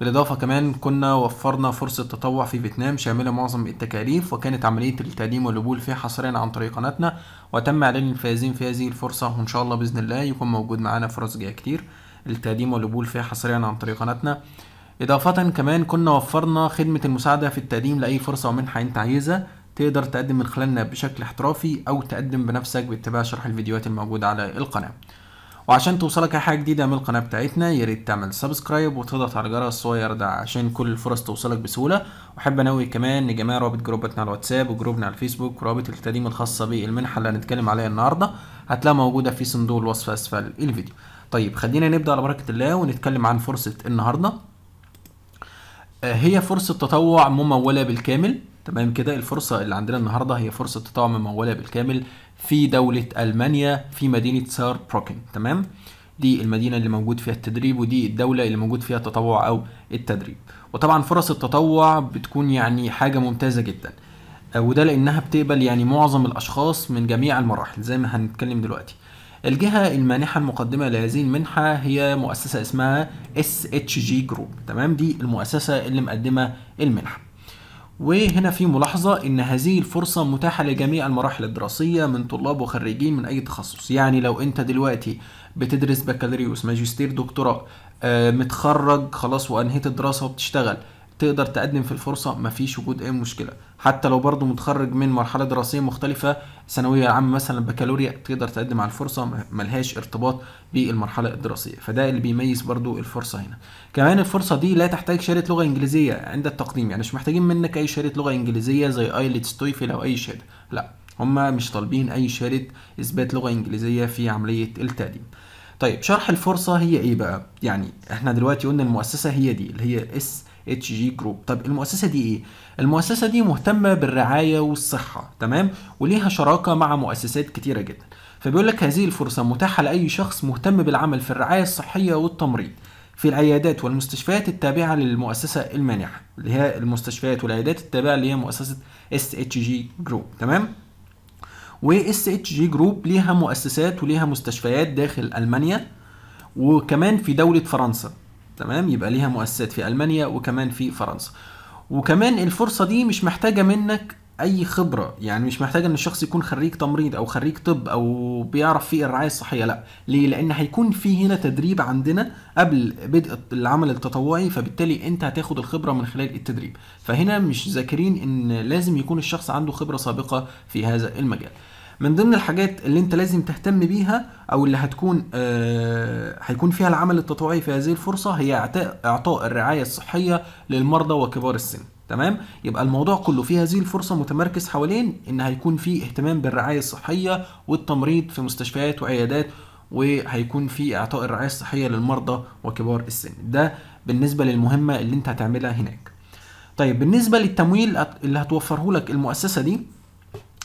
بالاضافه كمان كنا وفرنا فرصه تطوع في فيتنام شامله معظم التكاليف وكانت عمليه التقديم والقبول فيها حصريا عن طريق قناتنا وتم اعلان الفائزين في هذه الفرصه وان شاء الله باذن الله يكون موجود معانا فرص جايه كتير التقديم والقبول فيها حصريا عن طريق قناتنا اضافه كمان كنا وفرنا خدمه المساعده في التقديم لاي فرصه ومنحه انت عايزها تقدر تقدم من خلالنا بشكل احترافي او تقدم بنفسك باتباع شرح الفيديوهات الموجوده على القناه وعشان توصلك حاجه جديده من القناه بتاعتنا يا ريت تعمل سبسكرايب وتضغط على الجرس الصغير ده عشان كل الفرص توصلك بسهوله واحب انوي كمان ان رابط جروباتنا على الواتساب وجروبنا على الفيسبوك ورابط التقديم الخاصه بالمنحه اللي هنتكلم عليها النهارده هتلاقيها موجوده في صندوق الوصف اسفل الفيديو طيب خلينا نبدا على بركه الله ونتكلم عن فرصه النهارده آه، هي فرصه تطوع مموله بالكامل تمام كده الفرصه اللي عندنا النهارده هي فرصه تطوع مموله بالكامل في دولة ألمانيا في مدينة سار بروكن تمام دي المدينة اللي موجود فيها التدريب ودي الدولة اللي موجود فيها التطوع أو التدريب وطبعا فرص التطوع بتكون يعني حاجة ممتازة جدا آه، وده لأنها بتقبل يعني معظم الأشخاص من جميع المراحل زي ما هنتكلم دلوقتي الجهة المانحة المقدمة لهذه المنحة هي مؤسسة اسمها SHG Group تمام دي المؤسسة اللي مقدمة المنحة وهنا في ملاحظة إن هذه الفرصة متاحة لجميع المراحل الدراسية من طلاب وخريجين من أي تخصص يعني لو أنت دلوقتي بتدرس بكالوريوس ماجستير دكتوراه آه، متخرج خلاص وأنهيت الدراسة وبتشتغل تقدر تقدم في الفرصه مفيش وجود اي مشكله حتى لو برضه متخرج من مرحله دراسيه مختلفه ثانويه عامه مثلا بكالوريا تقدر تقدم على الفرصه ملهاش ارتباط بالمرحله الدراسيه فده اللي بيميز برضه الفرصه هنا كمان الفرصه دي لا تحتاج شهاده لغه انجليزيه عند التقديم يعني مش محتاجين منك اي شهاده لغه انجليزيه زي ايلتس تويفل او اي شهاده لا هما مش طالبين اي شهاده اثبات لغه انجليزيه في عمليه التقديم طيب شرح الفرصه هي ايه بقى يعني احنا دلوقتي قلنا المؤسسه هي دي اللي هي اس اتش جي جروب طب المؤسسه دي ايه المؤسسه دي مهتمه بالرعايه والصحه تمام وليها شراكه مع مؤسسات كتيره جدا فبيقول لك هذه الفرصه متاحه لاي شخص مهتم بالعمل في الرعايه الصحيه والتمريض في العيادات والمستشفيات التابعه للمؤسسه المانحه اللي هي المستشفيات والعيادات التابعه اللي هي مؤسسه اس اتش جي جروب تمام و اس اتش جي جروب ليها مؤسسات وليها مستشفيات داخل المانيا وكمان في دوله فرنسا تمام يبقى ليها مؤسسات في المانيا وكمان في فرنسا وكمان الفرصه دي مش محتاجه منك اي خبره يعني مش محتاجه ان الشخص يكون خريج تمريض او خريج طب او بيعرف في الرعايه الصحيه لا ليه لان هيكون في هنا تدريب عندنا قبل بدء العمل التطوعي فبالتالي انت هتاخد الخبره من خلال التدريب فهنا مش ذاكرين ان لازم يكون الشخص عنده خبره سابقه في هذا المجال من ضمن الحاجات اللي انت لازم تهتم بيها او اللي هتكون آه هيكون فيها العمل التطوعي في هذه الفرصه هي اعطاء الرعايه الصحيه للمرضى وكبار السن تمام يبقى الموضوع كله في هذه الفرصه متمركز حوالين ان هيكون في اهتمام بالرعايه الصحيه والتمريض في مستشفيات وعيادات وهيكون في اعطاء الرعايه الصحيه للمرضى وكبار السن ده بالنسبه للمهمه اللي انت هتعملها هناك طيب بالنسبه للتمويل اللي هتوفره لك المؤسسه دي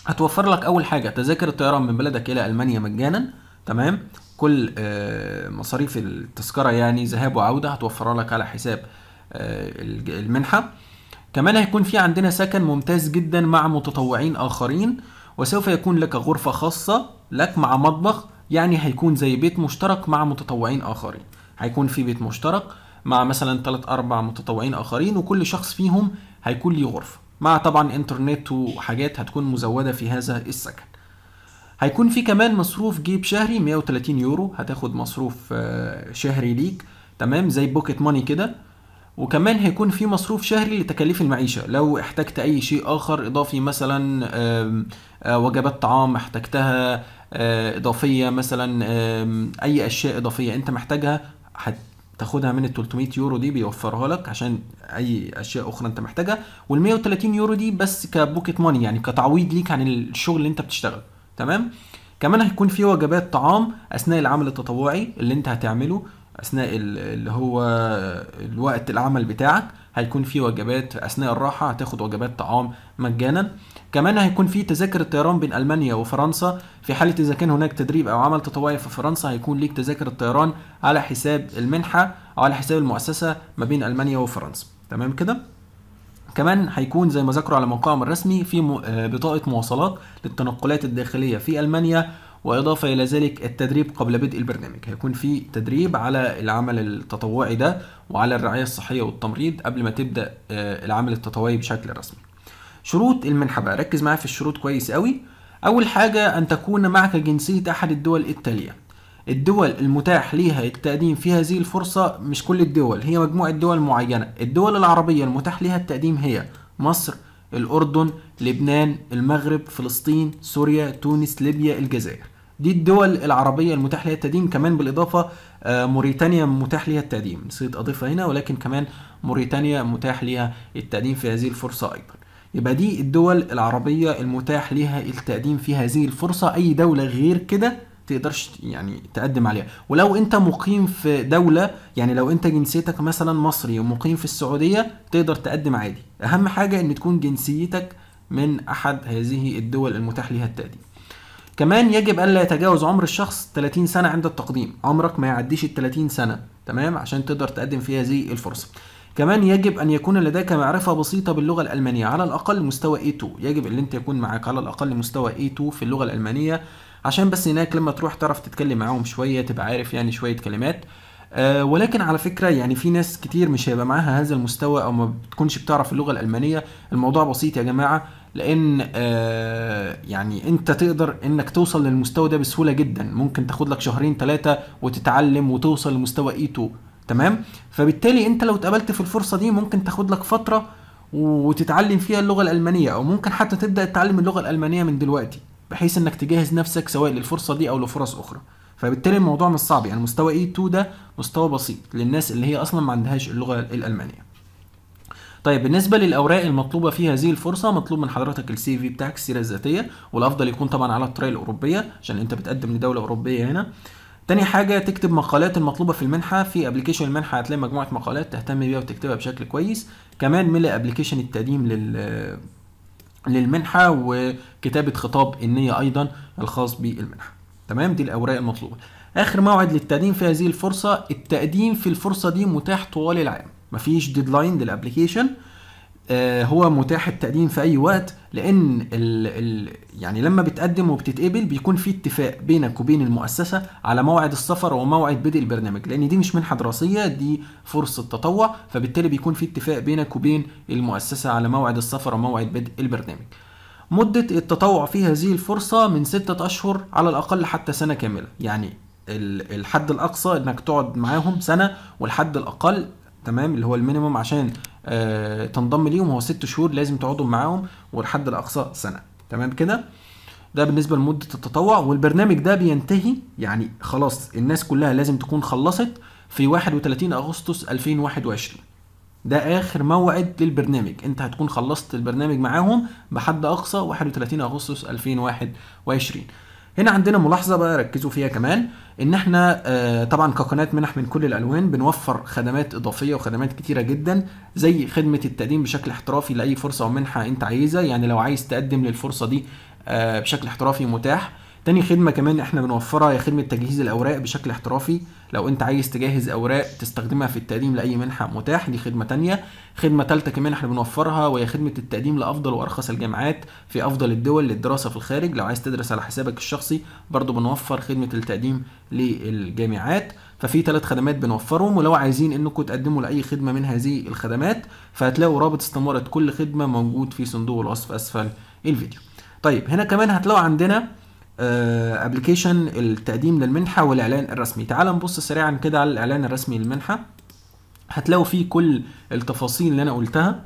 هتوفر لك اول حاجه تذاكر الطيران من بلدك الى المانيا مجانا تمام كل آه، مصاريف التذكره يعني ذهاب وعوده هتوفرها لك على حساب آه، المنحه كمان هيكون في عندنا سكن ممتاز جدا مع متطوعين اخرين وسوف يكون لك غرفه خاصه لك مع مطبخ يعني هيكون زي بيت مشترك مع متطوعين اخرين هيكون في بيت مشترك مع مثلا 3 4 متطوعين اخرين وكل شخص فيهم هيكون ليه غرفه مع طبعا انترنت وحاجات هتكون مزودة في هذا السكن هيكون في كمان مصروف جيب شهري 130 يورو هتاخد مصروف آه، شهري ليك تمام زي بوكيت ماني كده وكمان هيكون في مصروف شهري لتكاليف المعيشه لو احتجت اي شيء اخر اضافي مثلا آه، وجبات طعام احتجتها آه، اضافيه مثلا اي اشياء اضافيه انت محتاجها تاخدها من ال 300 يورو دي بيوفرها لك عشان اي اشياء اخرى انت محتاجها وال 130 يورو دي بس كبوكيت ماني يعني كتعويض ليك عن الشغل اللي انت بتشتغله تمام كمان هيكون في وجبات طعام اثناء العمل التطوعي اللي انت هتعمله اثناء اللي هو الوقت العمل بتاعك هيكون في وجبات اثناء الراحه هتاخد وجبات طعام مجانا كمان هيكون في تذاكر الطيران بين المانيا وفرنسا في حاله اذا كان هناك تدريب او عمل تطوعي في فرنسا هيكون ليك تذاكر الطيران على حساب المنحه او على حساب المؤسسه ما بين المانيا وفرنسا تمام كده كمان هيكون زي ما ذكروا على موقعهم الرسمي في آه، بطاقه مواصلات للتنقلات الداخليه في المانيا واضافه الى ذلك التدريب قبل بدء البرنامج هيكون في تدريب على العمل التطوعي ده وعلى الرعايه الصحيه والتمريض قبل ما تبدا آه، العمل التطوعي بشكل رسمي شروط المنحه بقى ركز معايا في الشروط كويس قوي اول حاجه ان تكون معك جنسيه احد الدول التاليه الدول المتاح ليها التقديم في هذه الفرصة مش كل الدول هي مجموعة دول معينة الدول العربية المتاح ليها التقديم هي مصر الأردن لبنان المغرب فلسطين سوريا تونس ليبيا الجزائر دي الدول العربية المتاح ليها التقديم كمان بالإضافة آه، موريتانيا متاح ليها التقديم نسيت أضيفها هنا ولكن كمان موريتانيا متاح ليها التقديم في هذه الفرصة أيضا يبقى دي الدول العربية المتاح ليها التقديم في هذه الفرصة أي دولة غير كده تقدرش يعني تقدم عليها ولو انت مقيم في دولة يعني لو انت جنسيتك مثلا مصري ومقيم في السعودية تقدر تقدم عادي اهم حاجة ان تكون جنسيتك من احد هذه الدول المتاح ليها التقديم كمان يجب الا يتجاوز عمر الشخص 30 سنه عند التقديم عمرك ما يعديش ال 30 سنه تمام عشان تقدر تقدم في هذه الفرصه كمان يجب ان يكون لديك معرفه بسيطه باللغه الالمانيه على الاقل مستوى A2 يجب ان انت يكون معاك على الاقل مستوى A2 في اللغه الالمانيه عشان بس هناك لما تروح تعرف تتكلم معاهم شويه تبقى عارف يعني شويه كلمات أه ولكن على فكره يعني في ناس كتير مش هيبقى معاها هذا المستوى او ما بتكونش بتعرف اللغه الالمانيه الموضوع بسيط يا جماعه لان آه، يعني انت تقدر انك توصل للمستوى ده بسهوله جدا ممكن تاخد لك شهرين ثلاثه وتتعلم وتوصل لمستوى ايتو e تمام فبالتالي انت لو اتقابلت في الفرصه دي ممكن تاخد لك فتره وتتعلم فيها اللغه الالمانيه او ممكن حتى تبدا تتعلم اللغه الالمانيه من دلوقتي بحيث انك تجهز نفسك سواء للفرصه دي او لفرص اخرى فبالتالي الموضوع مش صعب يعني مستوى اي e 2 ده مستوى بسيط للناس اللي هي اصلا ما عندهاش اللغه الالمانيه طيب بالنسبه للاوراق المطلوبه في هذه الفرصه مطلوب من حضرتك السي في بتاعك السيره الذاتيه والافضل يكون طبعا على الطريقه الاوروبيه عشان انت بتقدم لدوله اوروبيه هنا تاني حاجة تكتب مقالات المطلوبة في المنحة في ابلكيشن المنحة هتلاقي مجموعة مقالات تهتم بيها وتكتبها بشكل كويس كمان ملي ابلكيشن التقديم لل للمنحة وكتابة خطاب النية أيضا الخاص بالمنحة تمام دي الأوراق المطلوبة آخر موعد للتقديم في هذه الفرصة التقديم في الفرصة دي متاح طوال العام مفيش ديدلاين للابلكيشن آه، هو متاح التقديم في اي وقت لان الـ الـ يعني لما بتقدم وبتتقبل بيكون في اتفاق بينك وبين المؤسسه على موعد السفر وموعد بدء البرنامج لان دي مش منحه دراسيه دي فرصه تطوع فبالتالي بيكون في اتفاق بينك وبين المؤسسه على موعد السفر وموعد بدء البرنامج مدة التطوع في هذه الفرصة من ستة أشهر على الأقل حتى سنة كاملة يعني الحد الأقصى إنك تقعد معاهم سنة والحد الأقل تمام اللي هو المينيموم عشان آه تنضم ليهم هو ست شهور لازم تقعدوا معاهم والحد الاقصى سنه تمام كده ده بالنسبه لمده التطوع والبرنامج ده بينتهي يعني خلاص الناس كلها لازم تكون خلصت في 31 اغسطس 2021 ده اخر موعد للبرنامج انت هتكون خلصت البرنامج معاهم بحد اقصى 31 اغسطس 2021 هنا عندنا ملاحظه بقى ركزوا فيها كمان ان احنا آه، طبعا كقناه منح من كل الالوان بنوفر خدمات اضافيه وخدمات كتيره جدا زي خدمه التقديم بشكل احترافي لاي فرصه أو منحة انت عايزها يعني لو عايز تقدم للفرصه دي آه، بشكل احترافي متاح تاني خدمه كمان احنا بنوفرها هي خدمه تجهيز الاوراق بشكل احترافي لو انت عايز تجهز اوراق تستخدمها في التقديم لاي منحه متاح دي خدمه تانية خدمه تالتة كمان احنا بنوفرها وهي خدمه التقديم لافضل وارخص الجامعات في افضل الدول للدراسه في الخارج لو عايز تدرس على حسابك الشخصي برضو بنوفر خدمه التقديم للجامعات ففي ثلاث خدمات بنوفرهم ولو عايزين انكم تقدموا لاي خدمه من هذه الخدمات فهتلاقوا رابط استماره كل خدمه موجود في صندوق الوصف اسفل الفيديو طيب هنا كمان هتلاقوا عندنا ابلكيشن آه، التقديم للمنحه والاعلان الرسمي تعال نبص سريعا كده على الاعلان الرسمي للمنحه هتلاقوا فيه كل التفاصيل اللي انا قلتها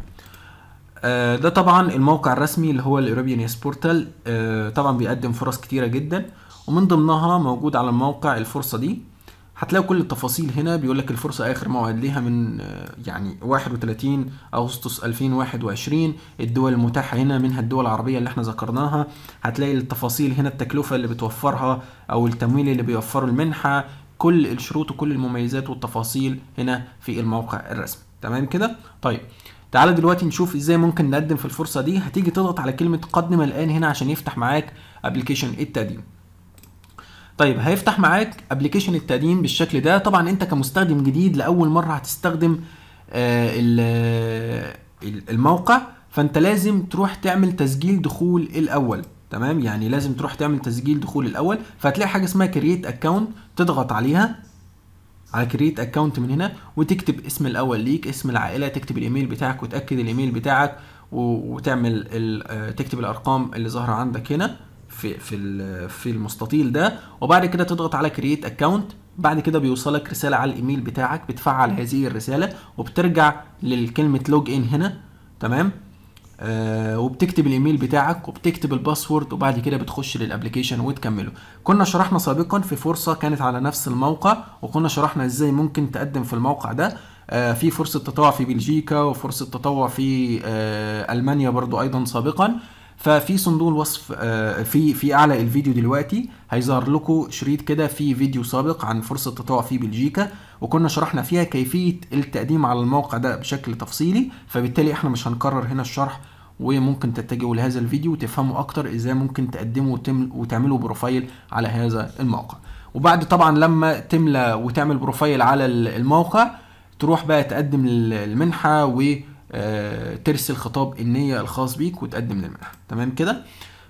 آه، ده طبعا الموقع الرسمي اللي هو الاوروبيان يس بورتال طبعا بيقدم فرص كتيره جدا ومن ضمنها موجود على الموقع الفرصه دي هتلاقوا كل التفاصيل هنا بيقول لك الفرصة آخر موعد ليها من آه، يعني 31 أغسطس 2021 الدول المتاحة هنا منها الدول العربية اللي احنا ذكرناها هتلاقي التفاصيل هنا التكلفة اللي بتوفرها أو التمويل اللي بيوفره المنحة كل الشروط وكل المميزات والتفاصيل هنا في الموقع الرسمي تمام كده طيب تعالى دلوقتي نشوف ازاي ممكن نقدم في الفرصة دي هتيجي تضغط على كلمة قدم الآن هنا عشان يفتح معاك ابلكيشن التقديم طيب هيفتح معاك ابلكيشن التقديم بالشكل ده طبعا انت كمستخدم جديد لاول مره هتستخدم آه، آه، الموقع فانت لازم تروح تعمل تسجيل دخول الاول تمام يعني لازم تروح تعمل تسجيل دخول الاول فهتلاقي حاجه اسمها كرييت اكونت تضغط عليها على كرييت اكونت من هنا وتكتب اسم الاول ليك اسم العائله تكتب الايميل بتاعك وتاكد الايميل بتاعك وتعمل آه، تكتب الارقام اللي ظاهره عندك هنا في في في المستطيل ده وبعد كده تضغط على كرييت اكونت بعد كده بيوصلك رساله على الايميل بتاعك بتفعل هذه الرساله وبترجع للكلمه لوج ان هنا تمام آه وبتكتب الايميل بتاعك وبتكتب الباسورد وبعد كده بتخش للابلكيشن وتكمله كنا شرحنا سابقا في فرصه كانت على نفس الموقع وكنا شرحنا ازاي ممكن تقدم في الموقع ده آه في فرصه تطوع في بلجيكا وفرصه تطوع في آه المانيا برضو ايضا سابقا ففي صندوق الوصف آه، في في اعلى الفيديو دلوقتي هيظهر لكم شريط كده في فيديو سابق عن فرصه التطوع في بلجيكا وكنا شرحنا فيها كيفيه التقديم على الموقع ده بشكل تفصيلي فبالتالي احنا مش هنكرر هنا الشرح وممكن تتجهوا لهذا الفيديو وتفهموا اكتر ازاي ممكن تقدموا وتعملوا بروفايل على هذا الموقع وبعد طبعا لما تملى وتعمل بروفايل على الموقع تروح بقى تقدم المنحه و آه، ترسل خطاب النية الخاص بيك وتقدم للمنحة تمام كده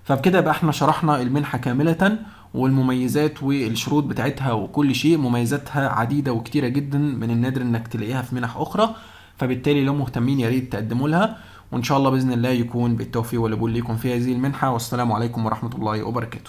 فبكده يبقى احنا شرحنا المنحة كاملة والمميزات والشروط بتاعتها وكل شيء مميزاتها عديدة وكتيرة جدا من النادر انك تلاقيها في منح اخرى فبالتالي لو مهتمين يا ريت تقدموا لها وان شاء الله باذن الله يكون بالتوفيق والقبول ليكم في هذه المنحة والسلام عليكم ورحمة الله وبركاته